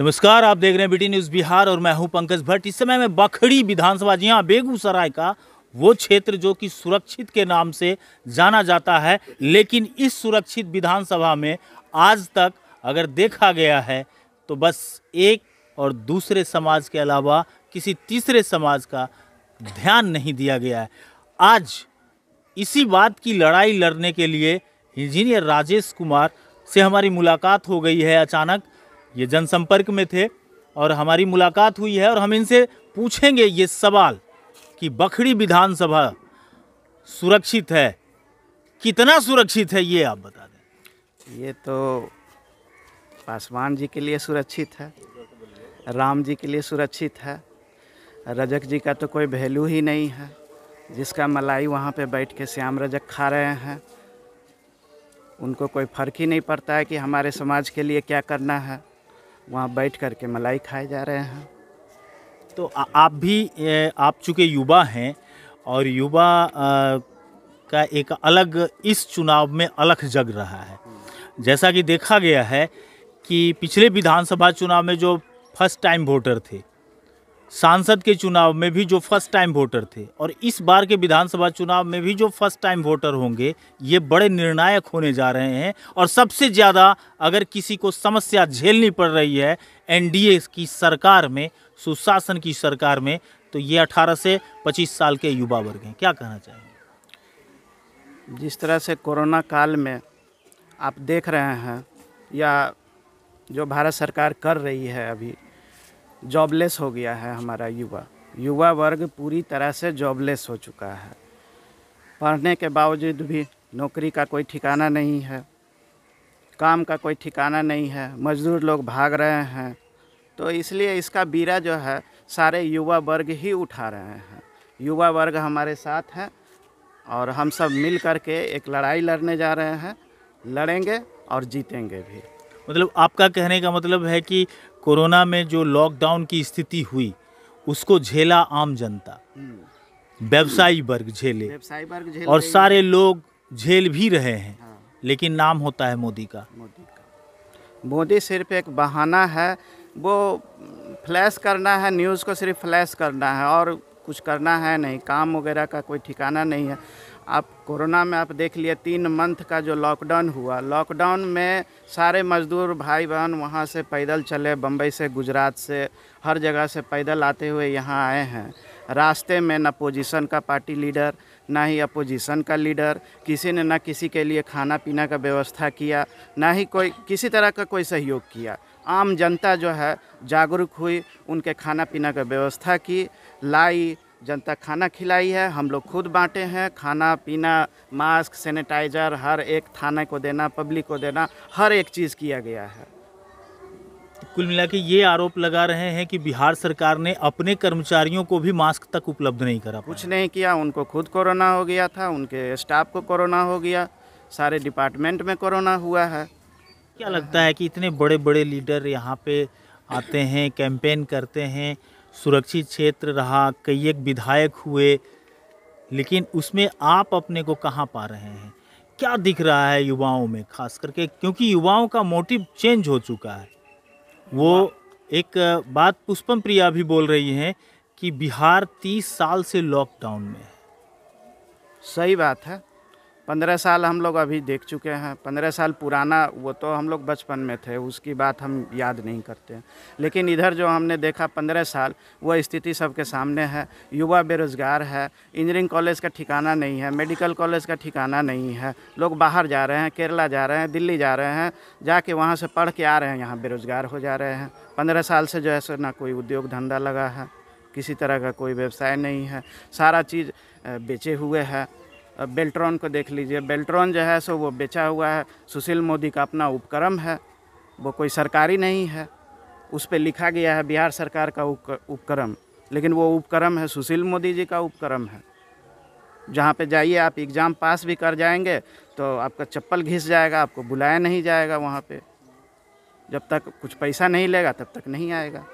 नमस्कार आप देख रहे हैं बीटी न्यूज़ बिहार और मैं हूं पंकज भट्ट इस समय मैं बखड़ी विधानसभा जी हाँ बेगूसराय का वो क्षेत्र जो कि सुरक्षित के नाम से जाना जाता है लेकिन इस सुरक्षित विधानसभा में आज तक अगर देखा गया है तो बस एक और दूसरे समाज के अलावा किसी तीसरे समाज का ध्यान नहीं दिया गया है आज इसी बात की लड़ाई लड़ने के लिए इंजीनियर राजेश कुमार से हमारी मुलाकात हो गई है अचानक ये जनसंपर्क में थे और हमारी मुलाकात हुई है और हम इनसे पूछेंगे ये सवाल कि बखड़ी विधानसभा सुरक्षित है कितना सुरक्षित है ये आप बता दें ये तो पासवान जी के लिए सुरक्षित है राम जी के लिए सुरक्षित है रजक जी का तो कोई वैल्यू ही नहीं है जिसका मलाई वहाँ पे बैठ के श्याम रजक खा रहे हैं उनको कोई फ़र्क ही नहीं पड़ता है कि हमारे समाज के लिए क्या करना है वहाँ बैठ कर के मलाई खाए जा रहे हैं तो आ, आप भी ए, आप चूँकि युवा हैं और युवा का एक अलग इस चुनाव में अलग जग रहा है जैसा कि देखा गया है कि पिछले विधानसभा चुनाव में जो फर्स्ट टाइम वोटर थे सांसद के चुनाव में भी जो फर्स्ट टाइम वोटर थे और इस बार के विधानसभा चुनाव में भी जो फर्स्ट टाइम वोटर होंगे ये बड़े निर्णायक होने जा रहे हैं और सबसे ज़्यादा अगर किसी को समस्या झेलनी पड़ रही है एनडीए की सरकार में सुशासन की सरकार में तो ये 18 से 25 साल के युवा वर्ग हैं क्या कहना चाहेंगे जिस तरह से कोरोना काल में आप देख रहे हैं या जो भारत सरकार कर रही है अभी जॉबलेस हो गया है हमारा युवा युवा वर्ग पूरी तरह से जॉबलेस हो चुका है पढ़ने के बावजूद भी नौकरी का कोई ठिकाना नहीं है काम का कोई ठिकाना नहीं है मजदूर लोग भाग रहे हैं तो इसलिए इसका बीरा जो है सारे युवा वर्ग ही उठा रहे हैं युवा वर्ग हमारे साथ हैं और हम सब मिल कर के एक लड़ाई लड़ने जा रहे हैं लड़ेंगे और जीतेंगे भी मतलब आपका कहने का मतलब है कि कोरोना में जो लॉकडाउन की स्थिति हुई उसको झेला आम जनता हम्म। व्यवसायी वर्ग झेले और सारे लोग झेल भी रहे हैं हाँ। लेकिन नाम होता है मोदी का मोदी सिर्फ एक बहाना है वो फ्लैश करना है न्यूज़ को सिर्फ फ्लैश करना है और कुछ करना है नहीं काम वगैरह का कोई ठिकाना नहीं है आप कोरोना में आप देख लिए तीन मंथ का जो लॉकडाउन हुआ लॉकडाउन में सारे मज़दूर भाई बहन वहाँ से पैदल चले बम्बई से गुजरात से हर जगह से पैदल आते हुए यहाँ आए हैं रास्ते में न अपोजिशन का पार्टी लीडर ना ही अपोजिशन का लीडर किसी ने ना किसी के लिए खाना पीना का व्यवस्था किया ना ही कोई किसी तरह का कोई सहयोग किया आम जनता जो है जागरूक हुई उनके खाना पीना का व्यवस्था की लाई जनता खाना खिलाई है हम लोग खुद बांटे हैं खाना पीना मास्क सैनिटाइज़र हर एक थाने को देना पब्लिक को देना हर एक चीज़ किया गया है कुल मिला के ये आरोप लगा रहे हैं कि बिहार सरकार ने अपने कर्मचारियों को भी मास्क तक उपलब्ध नहीं करा कुछ नहीं किया उनको खुद कोरोना हो गया था उनके स्टाफ को कोरोना हो गया सारे डिपार्टमेंट में कोरोना हुआ है क्या लगता है कि इतने बड़े बड़े लीडर यहाँ पे आते हैं कैंपेन करते हैं सुरक्षित क्षेत्र रहा कई एक विधायक हुए लेकिन उसमें आप अपने को कहाँ पा रहे हैं क्या दिख रहा है युवाओं में खास करके क्योंकि युवाओं का मोटिव चेंज हो चुका है वो एक बात पुष्पम प्रिया भी बोल रही हैं कि बिहार तीस साल से लॉकडाउन में है सही बात है पंद्रह साल हम लोग अभी देख चुके हैं पंद्रह साल पुराना वो तो हम लोग बचपन में थे उसकी बात हम याद नहीं करते हैं लेकिन इधर जो हमने देखा पंद्रह साल वह स्थिति सबके सामने है युवा बेरोज़गार है इंजीनियरिंग कॉलेज का ठिकाना नहीं है मेडिकल कॉलेज का ठिकाना नहीं है लोग बाहर जा रहे हैं केरला जा रहे हैं दिल्ली जा रहे हैं जाके वहाँ से पढ़ के आ रहे हैं यहाँ बेरोज़गार हो जा रहे हैं पंद्रह साल से जो है सो ना कोई उद्योग धंधा लगा है किसी तरह का कोई व्यवसाय नहीं है सारा चीज़ बेचे हुए है बेल्ट्रॉन को देख लीजिए बेल्ट्रॉन जो है सो वो बेचा हुआ है सुशील मोदी का अपना उपक्रम है वो कोई सरकारी नहीं है उस पर लिखा गया है बिहार सरकार का उपक्रम लेकिन वो उपक्रम है सुशील मोदी जी का उपक्रम है जहाँ पे जाइए आप एग्ज़ाम पास भी कर जाएंगे तो आपका चप्पल घिस जाएगा आपको बुलाया नहीं जाएगा वहाँ पे जब तक कुछ पैसा नहीं लेगा तब तक नहीं आएगा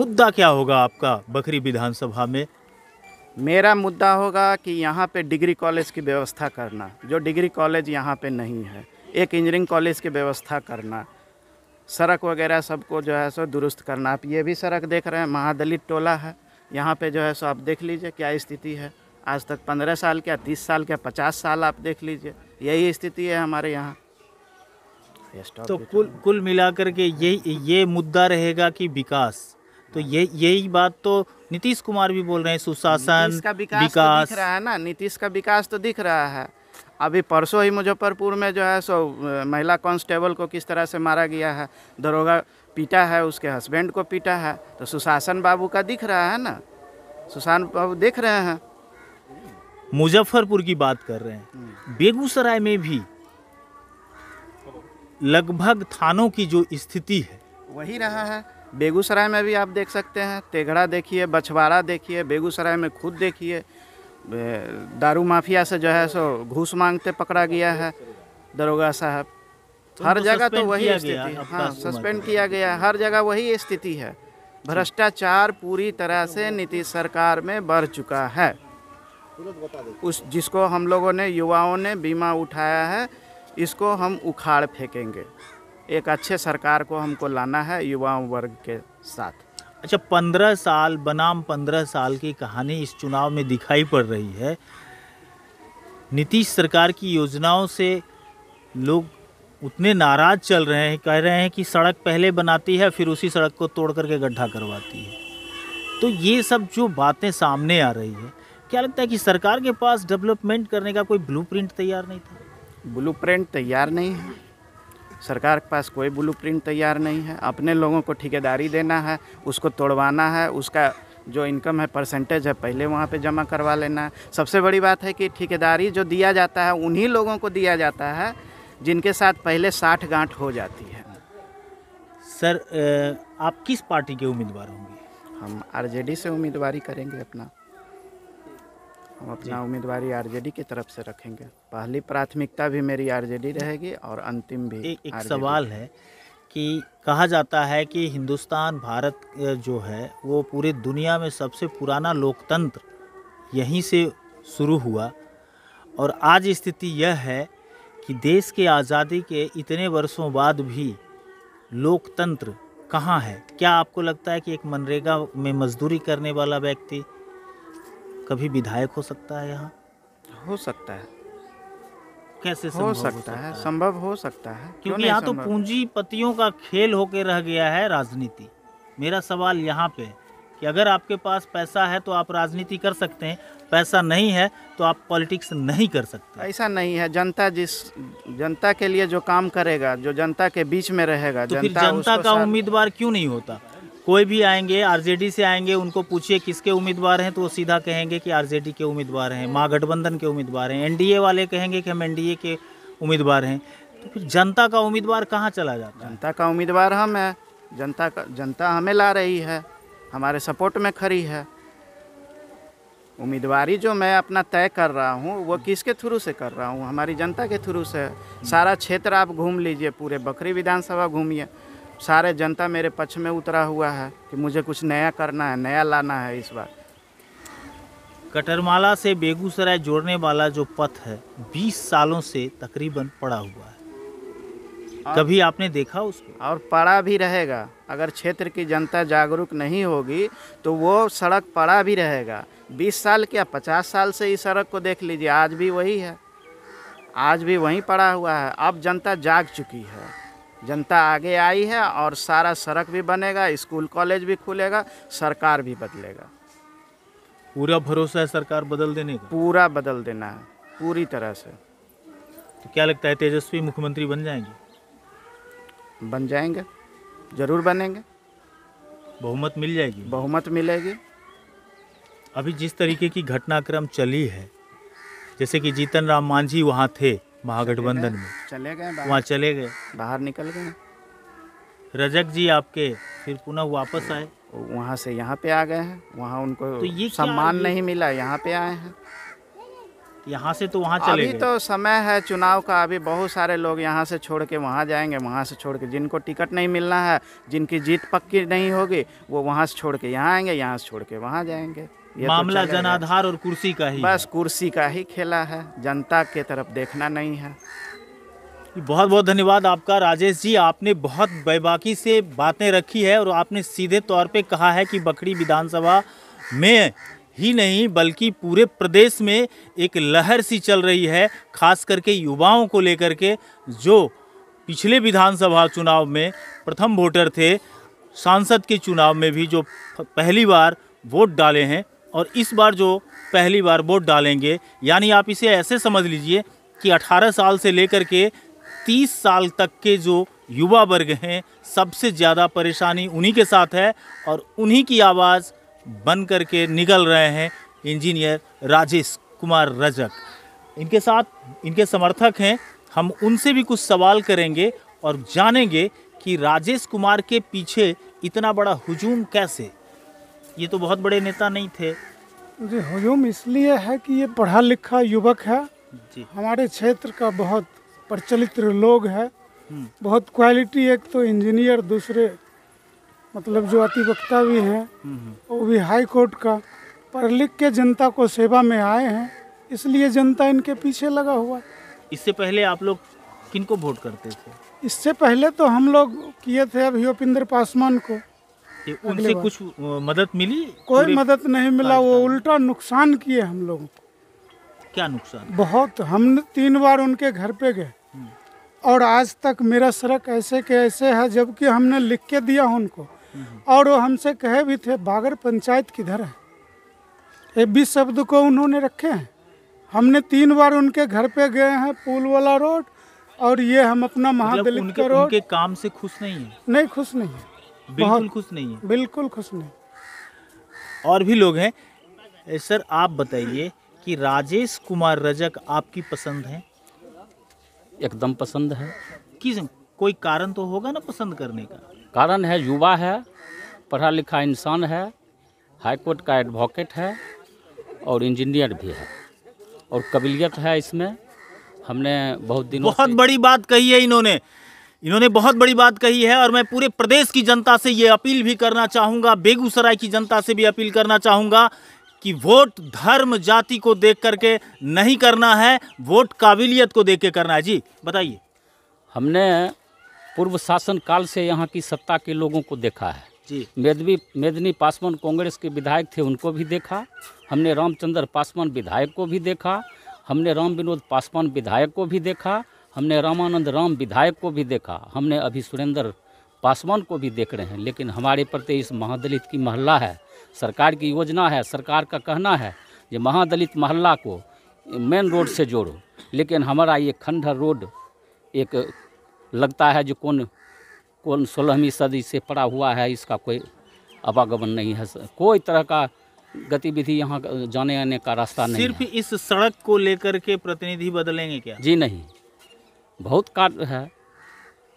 मुद्दा क्या होगा आपका बकरी विधानसभा में मेरा मुद्दा होगा कि यहाँ पे डिग्री कॉलेज की व्यवस्था करना जो डिग्री कॉलेज यहाँ पे नहीं है एक इंजीनियरिंग कॉलेज की व्यवस्था करना सड़क वगैरह सबको जो है सो दुरुस्त करना आप ये भी सड़क देख रहे हैं महादलित टोला है यहाँ पे जो है सो आप देख लीजिए क्या स्थिति है आज तक पंद्रह साल क्या तीस साल क्या पचास साल आप देख लीजिए यही स्थिति है हमारे यहाँ तो कुल कुल मिला के ये ये मुद्दा रहेगा कि विकास तो ये यही बात तो नीतीश कुमार भी बोल रहे हैं सुशासन का विकास, तो विकास। तो दिख रहा है ना नीतीश का विकास तो दिख रहा है अभी परसों ही मुजफ्फरपुर में जो है सो महिला कांस्टेबल को किस तरह से मारा गया है दरोगा पीटा है उसके हस्बैंड को पीटा है तो सुशासन बाबू का दिख रहा है ना सुशासन बाबू देख रहे हैं मुजफ्फरपुर की बात कर रहे हैं हम्म। बेगूसराय में भी लगभग थानों की जो स्थिति है वही रहा है बेगूसराय में भी आप देख सकते हैं तेघड़ा देखिए बछवाड़ा देखिए बेगूसराय में खुद देखिए दारू माफिया से जो है सो घूस मांगते पकड़ा गया है दरोगा साहब तो हर जगह तो वही स्थिति हाँ सस्पेंड किया गया हर जगह वही स्थिति है भ्रष्टाचार पूरी तरह से नीतीश सरकार में बढ़ चुका है उस जिसको हम लोगों ने युवाओं ने बीमा उठाया है इसको हम उखाड़ फेंकेंगे एक अच्छे सरकार को हमको लाना है युवा वर्ग के साथ अच्छा पंद्रह साल बनाम पंद्रह साल की कहानी इस चुनाव में दिखाई पड़ रही है नीतीश सरकार की योजनाओं से लोग उतने नाराज चल रहे हैं कह रहे हैं कि सड़क पहले बनाती है फिर उसी सड़क को तोड़ करके गड्ढा करवाती है तो ये सब जो बातें सामने आ रही है क्या लगता है कि सरकार के पास डेवलपमेंट करने का कोई ब्लूप्रिंट तैयार नहीं था ब्लूप्रिंट तैयार नहीं है सरकार के पास कोई ब्लू तैयार नहीं है अपने लोगों को ठेकेदारी देना है उसको तोड़वाना है उसका जो इनकम है परसेंटेज है पहले वहाँ पे जमा करवा लेना है सबसे बड़ी बात है कि ठेकेदारी जो दिया जाता है उन्हीं लोगों को दिया जाता है जिनके साथ पहले साठ गांठ हो जाती है सर आप किस पार्टी के उम्मीदवार होंगे हम आरजेडी से उम्मीदवारी करेंगे अपना हम अपना उम्मीदवारी आरजेडी की तरफ से रखेंगे पहली प्राथमिकता भी मेरी आरजेडी रहेगी और अंतिम भी एक, एक सवाल है कि कहा जाता है कि हिंदुस्तान भारत जो है वो पूरे दुनिया में सबसे पुराना लोकतंत्र यहीं से शुरू हुआ और आज स्थिति यह है कि देश के आज़ादी के इतने वर्षों बाद भी लोकतंत्र कहाँ है क्या आपको लगता है कि एक मनरेगा में मजदूरी करने वाला व्यक्ति कभी विधायक हो सकता है यहाँ हो सकता है कैसे हो सकता, हो सकता है संभव हो सकता है क्योंकि यहाँ तो पूंजीपतियों का खेल होके रह गया है राजनीति मेरा सवाल यहाँ पे कि अगर आपके पास पैसा है तो आप राजनीति कर सकते हैं पैसा नहीं है तो आप पॉलिटिक्स नहीं कर सकते ऐसा नहीं है जनता जिस जनता के लिए जो काम करेगा जो जनता के बीच में रहेगा तो जनता, जनता का उम्मीदवार क्यों नहीं होता कोई भी आएंगे आरजेडी से आएंगे उनको पूछिए किसके उम्मीदवार हैं तो वो सीधा कहेंगे कि आरजेडी के उम्मीदवार हैं महागठबंधन के उम्मीदवार हैं एनडीए वाले कहेंगे कि हम एनडीए के उम्मीदवार हैं तो फिर जनता का उम्मीदवार कहाँ चला जाता है जनता का उम्मीदवार हम है जनता का जनता हमें ला रही है हमारे सपोर्ट में खड़ी है उम्मीदवारी जो मैं अपना तय कर रहा हूँ वो किसके थ्रू से कर रहा हूँ हमारी जनता के थ्रू से सारा क्षेत्र आप घूम लीजिए पूरे बकरी विधानसभा घूमिए सारे जनता मेरे पक्ष में उतरा हुआ है कि मुझे कुछ नया करना है नया लाना है इस बार कटरमाला से बेगूसराय जोड़ने वाला जो पथ है 20 सालों से तकरीबन पड़ा हुआ है कभी आपने देखा उसको और पड़ा भी रहेगा अगर क्षेत्र की जनता जागरूक नहीं होगी तो वो सड़क पड़ा भी रहेगा 20 साल क्या 50 साल से इस सड़क को देख लीजिए आज भी वही है आज भी वहीं पड़ा हुआ है अब जनता जाग चुकी है जनता आगे आई है और सारा सड़क भी बनेगा स्कूल कॉलेज भी खुलेगा सरकार भी बदलेगा पूरा भरोसा है सरकार बदल देने का पूरा बदल देना है पूरी तरह से तो क्या लगता है तेजस्वी मुख्यमंत्री बन जाएंगे बन जाएंगे जरूर बनेंगे बहुमत मिल जाएगी बहुमत मिलेगी अभी जिस तरीके की घटनाक्रम चली है जैसे कि जीतन राम मांझी वहाँ थे महागठबंधन में चले गए वहाँ चले गए बाहर निकल गए रजक जी आपके फिर पुनः वापस आए वहाँ से यहाँ पे आ गए हैं वहाँ उनको तो ये सम्मान नहीं मिला यहाँ पे आए हैं यहाँ से तो वहाँ चले अभी तो समय है चुनाव का अभी बहुत सारे लोग यहाँ से छोड़ के वहाँ जाएंगे वहाँ से छोड़ के जिनको टिकट नहीं मिलना है जिनकी जीत पक्की नहीं होगी वो वहाँ से छोड़ के यहाँ आएंगे यहाँ से छोड़ के वहाँ जाएंगे तो मामला तो जनाधार और कुर्सी का ही बस कुर्सी का ही खेला है जनता के तरफ देखना नहीं है बहुत बहुत धन्यवाद आपका राजेश जी आपने बहुत बेबाकी से बातें रखी है और आपने सीधे तौर पे कहा है कि बकरी विधानसभा में ही नहीं बल्कि पूरे प्रदेश में एक लहर सी चल रही है खास करके युवाओं को लेकर के जो पिछले विधानसभा चुनाव में प्रथम वोटर थे सांसद के चुनाव में भी जो पहली बार वोट डाले हैं और इस बार जो पहली बार वोट डालेंगे यानी आप इसे ऐसे समझ लीजिए कि 18 साल से लेकर के 30 साल तक के जो युवा वर्ग हैं सबसे ज़्यादा परेशानी उन्हीं के साथ है और उन्हीं की आवाज़ बन करके निकल रहे हैं इंजीनियर राजेश कुमार रजक इनके साथ इनके समर्थक हैं हम उनसे भी कुछ सवाल करेंगे और जानेंगे कि राजेश कुमार के पीछे इतना बड़ा हुजूम कैसे ये तो बहुत बड़े नेता नहीं थे जी हुजूम इसलिए है कि ये पढ़ा लिखा युवक है जी हमारे क्षेत्र का बहुत प्रचलित लोग है हम्म। बहुत क्वालिटी एक तो इंजीनियर दूसरे मतलब जो अधिवक्ता भी हैं वो भी हाई कोर्ट का पढ़ लिख के जनता को सेवा में आए हैं इसलिए जनता इनके पीछे लगा हुआ है इससे पहले आप लोग किनको वोट करते थे इससे पहले तो हम लोग किए थे अभी उपेंद्र पासवान को उनसे कुछ मदद मिली कोई मदद नहीं मिला वो उल्टा नुकसान किए हम लोगों को क्या नुकसान बहुत हम तीन बार उनके घर पे गए हम्म। और आज तक मेरा सड़क ऐसे के ऐसे है जबकि हमने लिख के दिया उनको और वो हमसे कहे भी थे बागर पंचायत किधर है ये बीस शब्द को उन्होंने रखे हैं हमने तीन बार उनके घर पे गए हैं पुल वाला रोड और ये हम अपना मतलब महादलित मतलब रोड उनके काम से खुश नहीं है नहीं खुश नहीं है बिल्कुल खुश नहीं है बिल्कुल खुश नहीं और भी लोग हैं सर आप बताइए कि राजेश कुमार रजक आपकी पसंद है एकदम पसंद है किस कोई कारण तो होगा ना पसंद करने का कारण है युवा है पढ़ा लिखा इंसान है हाईकोर्ट का एडवोकेट है और इंजीनियर भी है और कबीलियत है इसमें हमने बहुत दिनों बहुत बड़ी बात कही है इन्होंने इन्होंने बहुत बड़ी बात कही है और मैं पूरे प्रदेश की जनता से ये अपील भी करना चाहूँगा बेगूसराय की जनता से भी अपील करना चाहूँगा कि वोट धर्म जाति को देख करके नहीं करना है वोट काबिलियत को देख के करना है जी बताइए हमने पूर्व शासन काल से यहाँ की सत्ता के लोगों को देखा है जी मेदवी मेदनी पासवान कांग्रेस के विधायक थे उनको भी देखा हमने रामचंद्र पासवान विधायक को भी देखा हमने राम विनोद पासवान विधायक को भी देखा हमने रामानंद राम विधायक को भी देखा हमने अभी सुरेंद्र पासवान को भी देख रहे हैं लेकिन हमारे प्रति इस महादलित की महल्ला है सरकार की योजना है सरकार का कहना है ये महादलित महल्ला को मेन रोड से जोड़ो लेकिन हमारा ये खंडर रोड एक लगता है जो कौन कौन सोलहवीं सदी से पड़ा हुआ है इसका कोई आवागमन नहीं है कोई तरह का गतिविधि यहाँ जाने आने का रास्ता नहीं सिर्फ इस सड़क को लेकर के प्रतिनिधि बदलेंगे क्या जी नहीं बहुत कार्य है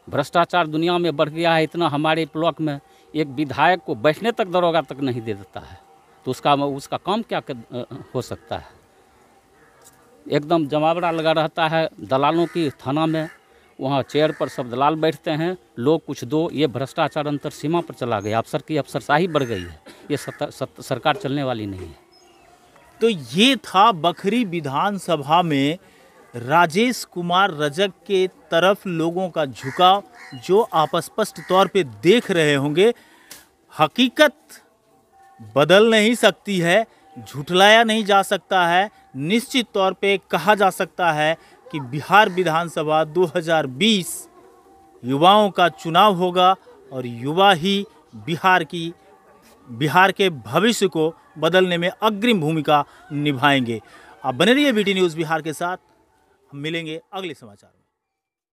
भ्रष्टाचार दुनिया में बढ़ गया है इतना हमारे ब्लॉक में एक विधायक को बैठने तक दरोगा तक नहीं दे देता है तो उसका उसका काम क्या कर, हो सकता है एकदम जमावड़ा लगा रहता है दलालों की थाना में वहाँ चेयर पर सब दलाल बैठते हैं लोग कुछ दो ये भ्रष्टाचार अंतर सीमा पर चला गया अफसर की अफसरशाही बढ़ गई है ये सत, सत, सरकार चलने वाली नहीं है तो ये था बखरी विधानसभा में राजेश कुमार रजक के तरफ लोगों का झुकाव जो आप स्पष्ट तौर पे देख रहे होंगे हकीकत बदल नहीं सकती है झुठलाया नहीं जा सकता है निश्चित तौर पे कहा जा सकता है कि बिहार विधानसभा 2020 युवाओं का चुनाव होगा और युवा ही बिहार की बिहार के भविष्य को बदलने में अग्रिम भूमिका निभाएंगे आप बने रहिए बीटी न्यूज़ बिहार के साथ हम मिलेंगे अगले समाचार में